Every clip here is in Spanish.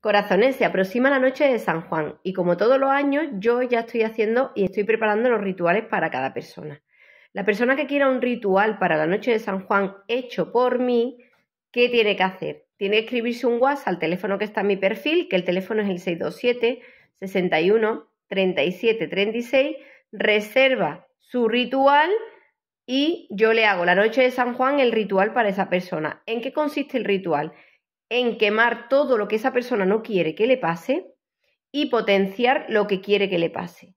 Corazones, se aproxima la noche de San Juan y como todos los años yo ya estoy haciendo y estoy preparando los rituales para cada persona. La persona que quiera un ritual para la noche de San Juan hecho por mí, ¿qué tiene que hacer? Tiene que escribirse un WhatsApp al teléfono que está en mi perfil, que el teléfono es el 627 61 37 36, reserva su ritual y yo le hago la noche de San Juan el ritual para esa persona. ¿En qué consiste el ritual? en quemar todo lo que esa persona no quiere que le pase y potenciar lo que quiere que le pase.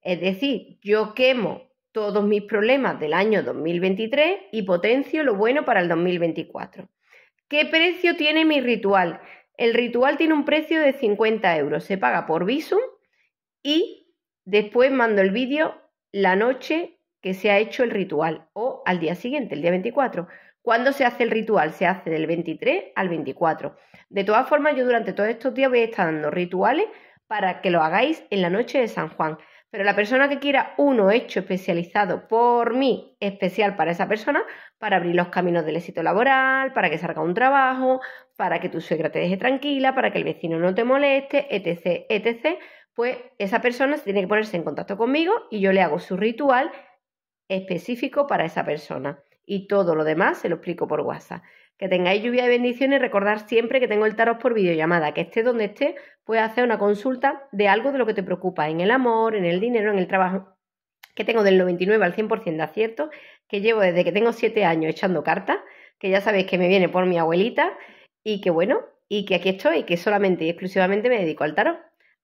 Es decir, yo quemo todos mis problemas del año 2023 y potencio lo bueno para el 2024. ¿Qué precio tiene mi ritual? El ritual tiene un precio de 50 euros, se paga por visum y después mando el vídeo la noche que se ha hecho el ritual o al día siguiente, el día 24. ¿Cuándo se hace el ritual? Se hace del 23 al 24. De todas formas, yo durante todos estos días voy a estar dando rituales para que lo hagáis en la noche de San Juan. Pero la persona que quiera uno hecho especializado por mí, especial para esa persona, para abrir los caminos del éxito laboral, para que salga un trabajo, para que tu suegra te deje tranquila, para que el vecino no te moleste, etc., etc., pues esa persona tiene que ponerse en contacto conmigo y yo le hago su ritual específico para esa persona. Y todo lo demás se lo explico por WhatsApp. Que tengáis lluvia de bendiciones. Recordar siempre que tengo el tarot por videollamada. Que esté donde esté, puedes hacer una consulta de algo de lo que te preocupa. En el amor, en el dinero, en el trabajo. Que tengo del 99 al 100% de acierto. Que llevo desde que tengo 7 años echando cartas. Que ya sabéis que me viene por mi abuelita. Y que bueno, y que aquí estoy. Que solamente y exclusivamente me dedico al tarot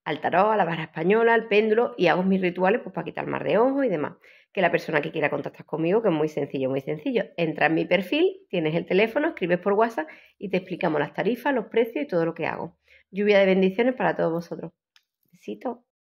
al tarot, a la barra española, al péndulo y hago mis rituales pues, para quitar más de ojo y demás. Que la persona que quiera contactar conmigo, que es muy sencillo, muy sencillo. Entra en mi perfil, tienes el teléfono, escribes por WhatsApp y te explicamos las tarifas, los precios y todo lo que hago. Lluvia de bendiciones para todos vosotros. Besitos.